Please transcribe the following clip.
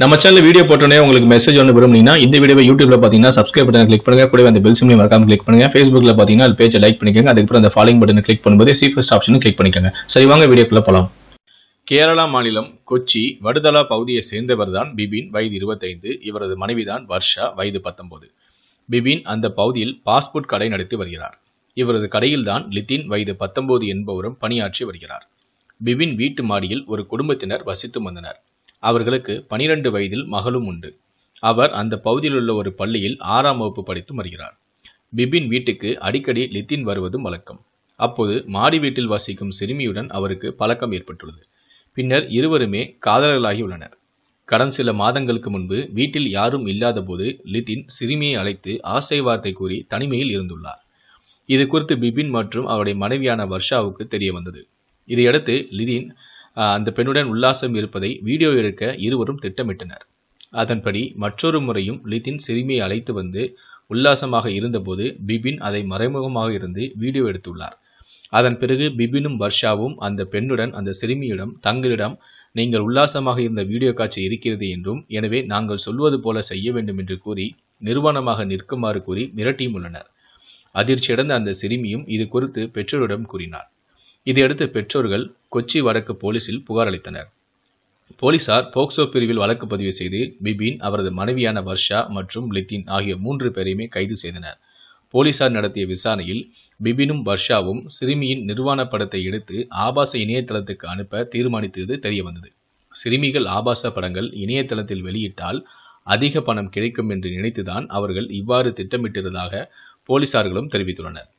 நம்ம channel video போட்டோன்னே உங்களுக்கு மெசேஜ் ஒன்று விரும்புனீங்கன்னா இந்த வீடியோ யூடியூப்ல பார்த்தீங்கன்னா சப்ஸ்கிரைப் பட்டன் கிளிக் பண்ணுங்க கூட அந்த பெல் சிம்லையும் மறக்காம கிளிக் பண்ணுங்க ஃபேஸ்புக்ல பார்த்தீங்கன்னா அது பேஜை லைக் பண்ணிக்கோங்க அதுக்கப்புறம் அந்த ஃபாலோயிங் பட்டன் கிளிக் பண்ணும்போது சீஃபஸ்ட் ஆப்ஷனும் கிளிக் பண்ணிக்கோங்க சரி வாங்க வீடியோக்குள்ள போலாம் கேரளா மாநிலம் கொச்சி வடுதலா பகுதியை சேர்ந்தவர் தான் பிபின் வயது இருபத்தைந்து இவரது மனைவிதான் வர்ஷா வயது பத்தொன்பது பிபின் அந்த பகுதியில் பாஸ்போர்ட் கடை நடத்தி வருகிறார் இவரது கடையில்தான் லித்தின் வயது பத்தொன்பது என்பவரும் பணியாற்றி வருகிறார் பிபின் வீட்டு மாடியில் ஒரு குடும்பத்தினர் வசித்து வந்தனர் அவர்களுக்கு பனிரெண்டு வயதில் மகளும் உண்டு அவர் அந்த பகுதியிலுள்ள ஒரு பள்ளியில் ஆறாம் வகுப்பு படித்து வருகிறார் பிபின் வீட்டுக்கு அடிக்கடி லித்தின் வருவதும் வழக்கம் அப்போது மாடி வீட்டில் வசிக்கும் சிறுமியுடன் அவருக்கு பழக்கம் ஏற்பட்டுள்ளது பின்னர் இருவருமே காதலர்களாகி உள்ளனர் கடன் சில மாதங்களுக்கு முன்பு வீட்டில் யாரும் இல்லாதபோது லித்தின் சிறுமியை அழைத்து ஆசை வார்த்தை கூறி தனிமையில் இருந்துள்ளார் இது குறித்து பிபின் மற்றும் அவருடைய மனைவியான வர்ஷாவுக்கு தெரிய வந்தது இதையடுத்து லிதின் அந்த பெண்ணுடன் உல்லாசம் இருப்பதை வீடியோ எடுக்க இருவரும் திட்டமிட்டனர் அதன்படி மற்றொரு முறையும் லித்தின் சிறுமியை அழைத்து வந்து உல்லாசமாக இருந்தபோது பிபின் அதை மறைமுகமாக இருந்து வீடியோ எடுத்துள்ளார் அதன் பிறகு பிபினும் வர்ஷாவும் அந்த பெண்ணுடன் அந்த சிறுமியிடம் தங்களிடம் நீங்கள் உல்லாசமாக இருந்த வீடியோ காட்சி இருக்கிறது என்றும் எனவே நாங்கள் சொல்வது போல செய்ய வேண்டும் என்று கூறி நிர்வாணமாக நிற்குமாறு கூறி மிரட்டியும் உள்ளனர் அதிர்ச்சியடைந்த அந்த சிறுமியும் இது குறித்து பெற்றோரிடம் கூறினார் இதையடுத்து பெற்றோர்கள் கொச்சி வடக்கு போலீசில் புகார் அளித்தனர் போலீசார் போக்சோ பிரிவில் வழக்கு பதிவு செய்து பிபின் அவரது மனைவியான வர்ஷா மற்றும் லித்தின் ஆகிய மூன்று பேரையுமே கைது செய்தனர் போலீசார் நடத்திய விசாரணையில் பிபினும் வர்ஷாவும் சிறுமியின் நிர்வாண படத்தை எடுத்து ஆபாச இணையதளத்துக்கு அனுப்ப தீர்மானித்தது தெரியவந்தது சிறுமிகள் ஆபாச படங்கள் இணையதளத்தில் வெளியிட்டால் அதிக பணம் கிடைக்கும் என்று நினைத்துதான் அவர்கள் இவ்வாறு திட்டமிட்டிருந்ததாக போலீசார்களும் தெரிவித்துள்ளனர்